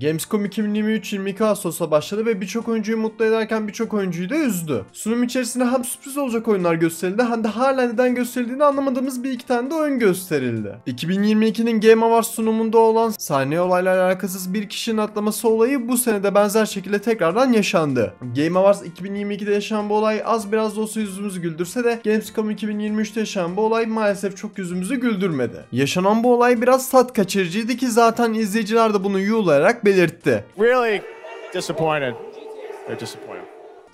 Gamescom 2023 22 Ağustos'ta başladı ve birçok oyuncuyu mutlu ederken birçok oyuncuyu da üzdü. Sunum içerisinde hem sürpriz olacak oyunlar gösterildi hem de hala neden gösterildiğini anlamadığımız bir iki tane de oyun gösterildi. 2022'nin Game Awards sunumunda olan sahne olaylarla alakasız bir kişinin atlaması olayı bu sene de benzer şekilde tekrardan yaşandı. Game Awards 2022'de yaşanan bu olay az biraz da olsa yüzümüzü güldürse de Gamescom 2023'te yaşanan bu olay maalesef çok yüzümüzü güldürmedi. Yaşanan bu olay biraz tat kaçırıcıydı ki zaten izleyiciler de bunu yuğlayarak belirtti. Really disappointed. They're disappointed.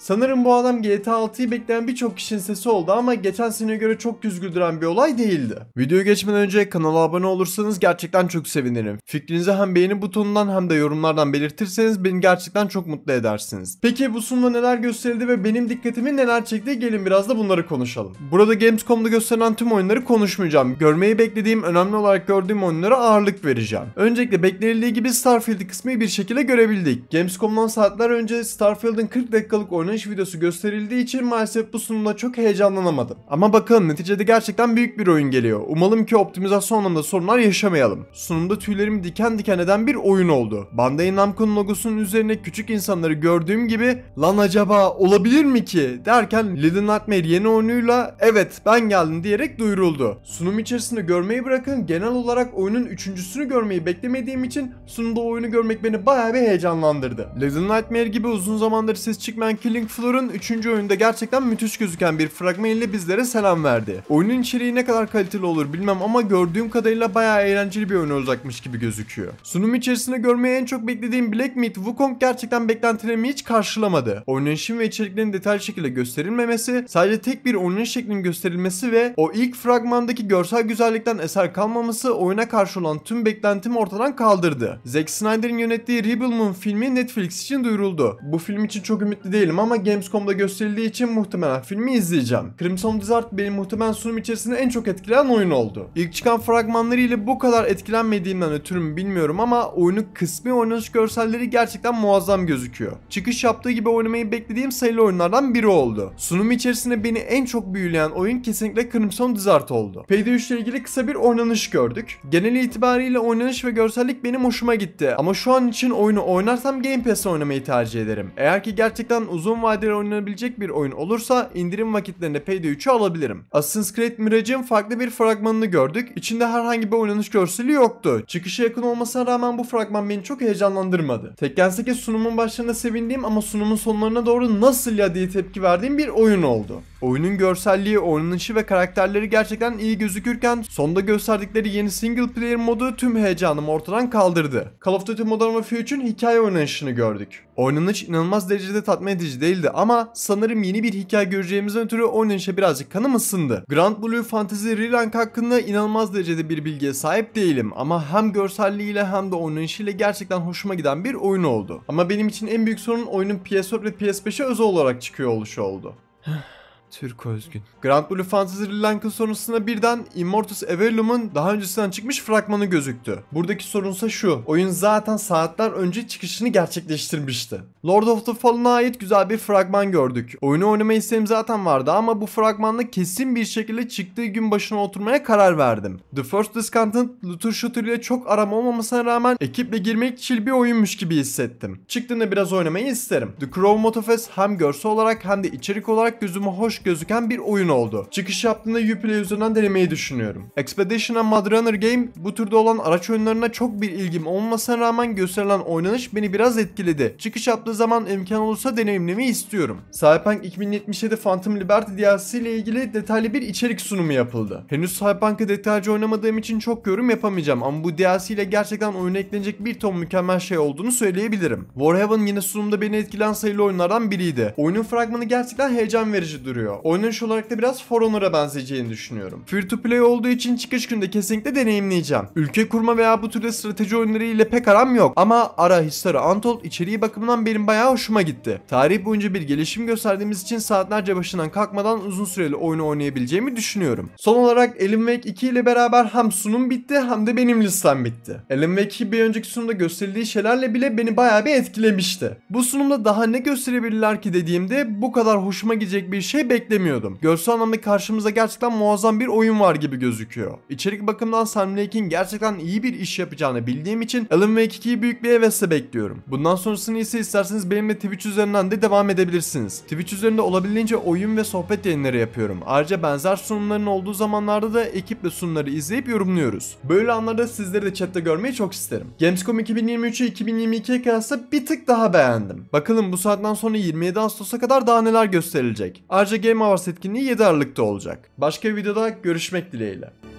Sanırım bu adam GTA 6'yı bekleyen birçok kişinin sesi oldu ama geçen seneye göre çok yüz bir olay değildi. Videoya geçmeden önce kanala abone olursanız gerçekten çok sevinirim. Fikrinizi hem beğeni butonundan hem de yorumlardan belirtirseniz beni gerçekten çok mutlu edersiniz. Peki bu sunumda neler gösterildi ve benim dikkatimi neler çekti gelin biraz da bunları konuşalım. Burada Gamescom'da gösterilen tüm oyunları konuşmayacağım. Görmeyi beklediğim, önemli olarak gördüğüm oyunlara ağırlık vereceğim. Öncelikle beklenildiği gibi Starfield'i kısmı bir şekilde görebildik. Gamescom'dan saatler önce Starfield'ın 40 dakikalık oyunu kapanış videosu gösterildiği için maalesef bu sunumda çok heyecanlanamadım. Ama bakın neticede gerçekten büyük bir oyun geliyor. Umalım ki optimizasyon anlamında sorunlar yaşamayalım. Sunumda tüylerim diken diken eden bir oyun oldu. Bandai Namco'nun logosunun üzerine küçük insanları gördüğüm gibi lan acaba olabilir mi ki derken Little Nightmare yeni oyunuyla evet ben geldim diyerek duyuruldu. Sunum içerisinde görmeyi bırakın genel olarak oyunun üçüncüsünü görmeyi beklemediğim için sunumda oyunu görmek beni bayağı bir heyecanlandırdı. Little Nightmare gibi uzun zamandır ses çıkmayan Killing Killing Floor'un 3. oyunda gerçekten müthiş gözüken bir fragman ile bizlere selam verdi. Oyunun içeriği ne kadar kaliteli olur bilmem ama gördüğüm kadarıyla bayağı eğlenceli bir oyun olacakmış gibi gözüküyor. Sunum içerisinde görmeyi en çok beklediğim Black Myth Wukong gerçekten beklentilerimi hiç karşılamadı. Oynanışın ve içeriklerin detaylı şekilde gösterilmemesi, sadece tek bir oyunun şeklinin gösterilmesi ve o ilk fragmandaki görsel güzellikten eser kalmaması oyuna karşı olan tüm beklentimi ortadan kaldırdı. Zack Snyder'in yönettiği Rebel Moon filmi Netflix için duyuruldu. Bu film için çok ümitli değilim ama ama Gamescom'da gösterildiği için muhtemelen filmi izleyeceğim. Crimson Desert benim muhtemelen sunum içerisinde en çok etkileyen oyun oldu. İlk çıkan fragmanları ile bu kadar etkilenmediğimden ötürü mü bilmiyorum ama oyunun kısmi oynanış görselleri gerçekten muazzam gözüküyor. Çıkış yaptığı gibi oynamayı beklediğim sayılı oyunlardan biri oldu. Sunum içerisinde beni en çok büyüleyen oyun kesinlikle Crimson Desert oldu. Payday 3 ile ilgili kısa bir oynanış gördük. Genel itibariyle oynanış ve görsellik benim hoşuma gitti ama şu an için oyunu oynarsam Game Pass'te oynamayı tercih ederim. Eğer ki gerçekten uzun uzun vadeli oynanabilecek bir oyun olursa indirim vakitlerinde Payday 3'ü alabilirim. Assassin's Creed Mirage'in farklı bir fragmanını gördük. İçinde herhangi bir oynanış görseli yoktu. Çıkışa yakın olmasına rağmen bu fragman beni çok heyecanlandırmadı. Tekken 8 sunumun başlarında sevindiğim ama sunumun sonlarına doğru nasıl ya diye tepki verdiğim bir oyun oldu. Oyunun görselliği, oynanışı ve karakterleri gerçekten iyi gözükürken sonda gösterdikleri yeni single player modu tüm heyecanımı ortadan kaldırdı. Call of Duty Modern Warfare'ın hikaye oynanışını gördük. Oynanış inanılmaz derecede tatmin edici değildi ama sanırım yeni bir hikaye göreceğimizden ötürü oynanışa birazcık kanım ısındı. Grand Blue Fantasy Rerank hakkında inanılmaz derecede bir bilgiye sahip değilim ama hem görselliğiyle hem de oynanışıyla gerçekten hoşuma giden bir oyun oldu. Ama benim için en büyük sorun oyunun PS4 ve PS5'e özel olarak çıkıyor oluşu oldu. Türk özgün. Grand Blue Fantasy Relank'ın sonrasında birden Immortus Evellum'un daha öncesinden çıkmış fragmanı gözüktü. Buradaki sorunsa şu, oyun zaten saatler önce çıkışını gerçekleştirmişti. Lord of the Fallen'a ait güzel bir fragman gördük. Oyunu oynama isteğim zaten vardı ama bu fragmanla kesin bir şekilde çıktığı gün başına oturmaya karar verdim. The First Discontent, Looter Shooter ile çok aram olmamasına rağmen ekiple girmek chill bir oyunmuş gibi hissettim. Çıktığında biraz oynamayı isterim. The Crow Motofest hem görsel olarak hem de içerik olarak gözüme hoş gözüken bir oyun oldu. Çıkış yaptığında Uplay üzerinden denemeyi düşünüyorum. Expedition and Mudrunner Game bu türde olan araç oyunlarına çok bir ilgim olmasına rağmen gösterilen oynanış beni biraz etkiledi. Çıkış yaptığı zaman imkan olursa deneyimlemeyi istiyorum. Cyberpunk 2077 Phantom Liberty DLC ile ilgili detaylı bir içerik sunumu yapıldı. Henüz Cyberpunk'ı detaylıca oynamadığım için çok yorum yapamayacağım ama bu DLC ile gerçekten oyuna eklenecek bir ton mükemmel şey olduğunu söyleyebilirim. Warhaven yine sunumda beni etkilen sayılı oyunlardan biriydi. Oyunun fragmanı gerçekten heyecan verici duruyor getiriyor. Oynanış olarak da biraz For Honor'a benzeyeceğini düşünüyorum. Free to play olduğu için çıkış günde kesinlikle deneyimleyeceğim. Ülke kurma veya bu türde strateji oyunları ile pek aram yok ama Ara History Antol içeriği bakımından benim bayağı hoşuma gitti. Tarih boyunca bir gelişim gösterdiğimiz için saatlerce başından kalkmadan uzun süreli oyunu oynayabileceğimi düşünüyorum. Son olarak Alan Wake 2 ile beraber hem sunum bitti hem de benim listem bitti. Alan 2 bir önceki sunumda gösterildiği şeylerle bile beni bayağı bir etkilemişti. Bu sunumda daha ne gösterebilirler ki dediğimde bu kadar hoşuma gidecek bir şey beklemiyordum beklemiyordum. Görsel anlamda karşımıza gerçekten muazzam bir oyun var gibi gözüküyor. İçerik bakımından Sam Lake'in gerçekten iyi bir iş yapacağını bildiğim için Alan Wake 2'yi büyük bir hevesle bekliyorum. Bundan sonrasını ise isterseniz benimle Twitch üzerinden de devam edebilirsiniz. Twitch üzerinde olabildiğince oyun ve sohbet yayınları yapıyorum. Ayrıca benzer sunumların olduğu zamanlarda da ekiple sunumları izleyip yorumluyoruz. Böyle anlarda sizleri de chatte görmeyi çok isterim. Gamescom 2023'ü 2022'ye kıyasla bir tık daha beğendim. Bakalım bu saatten sonra 27 Ağustos'a kadar daha neler gösterilecek. Ayrıca Game Game Awards etkinliği 7 Aralık'ta olacak. Başka bir videoda görüşmek dileğiyle.